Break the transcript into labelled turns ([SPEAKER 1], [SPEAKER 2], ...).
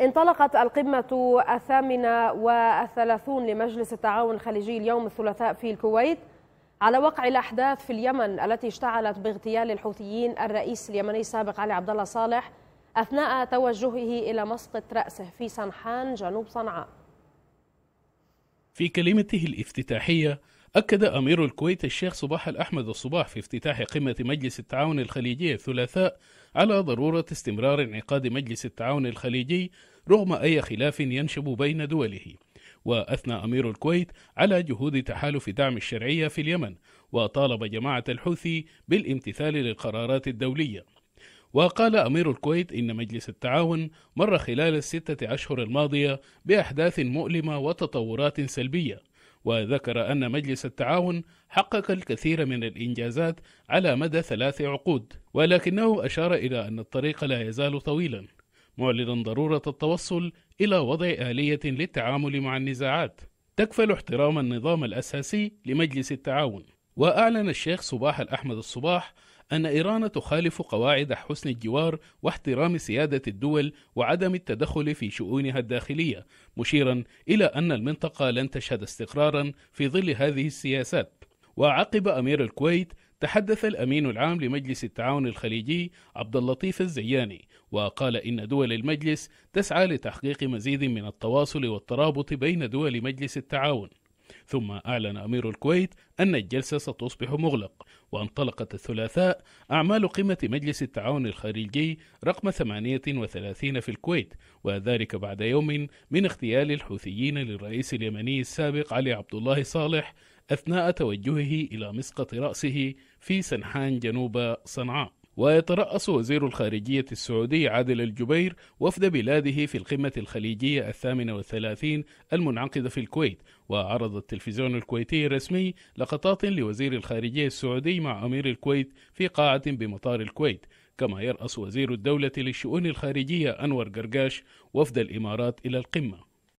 [SPEAKER 1] انطلقت القمة الثامنة والثلاثون لمجلس التعاون الخليجي اليوم الثلاثاء في الكويت على وقع الأحداث في اليمن التي اشتعلت باغتيال الحوثيين الرئيس اليمني السابق علي عبد الله صالح أثناء توجهه إلى مسقط رأسه في سنحان جنوب صنعاء
[SPEAKER 2] في كلمته الافتتاحية أكد أمير الكويت الشيخ صباح الأحمد الصباح في افتتاح قمة مجلس التعاون الخليجي الثلاثاء على ضرورة استمرار انعقاد مجلس التعاون الخليجي رغم أي خلاف ينشب بين دوله وأثنى أمير الكويت على جهود تحالف دعم الشرعية في اليمن وطالب جماعة الحوثي بالامتثال للقرارات الدولية وقال أمير الكويت إن مجلس التعاون مر خلال الستة أشهر الماضية بأحداث مؤلمة وتطورات سلبية وذكر أن مجلس التعاون حقق الكثير من الإنجازات على مدى ثلاث عقود ولكنه أشار إلى أن الطريق لا يزال طويلا معلنا ضرورة التوصل إلى وضع آلية للتعامل مع النزاعات تكفل احترام النظام الأساسي لمجلس التعاون وأعلن الشيخ صباح الأحمد الصباح أن إيران تخالف قواعد حسن الجوار واحترام سيادة الدول وعدم التدخل في شؤونها الداخلية، مشيرا إلى أن المنطقة لن تشهد استقرارا في ظل هذه السياسات. وعقب أمير الكويت تحدث الأمين العام لمجلس التعاون الخليجي عبد اللطيف الزياني وقال إن دول المجلس تسعى لتحقيق مزيد من التواصل والترابط بين دول مجلس التعاون ثم أعلن أمير الكويت أن الجلسة ستصبح مغلق وانطلقت الثلاثاء أعمال قمة مجلس التعاون الخارجي رقم 38 في الكويت وذلك بعد يوم من اغتيال الحوثيين للرئيس اليمني السابق علي عبد الله صالح أثناء توجهه إلى مسقط رأسه في سنحان جنوب صنعاء ويترأس وزير الخارجية السعودي عادل الجبير وفد بلاده في القمة الخليجية الثامنة والثلاثين المنعقدة في الكويت وعرض التلفزيون الكويتي الرسمي لقطات لوزير الخارجية السعودي مع أمير الكويت في قاعة بمطار الكويت كما يرأس وزير الدولة للشؤون الخارجية أنور قرقاش وفد الإمارات إلى القمة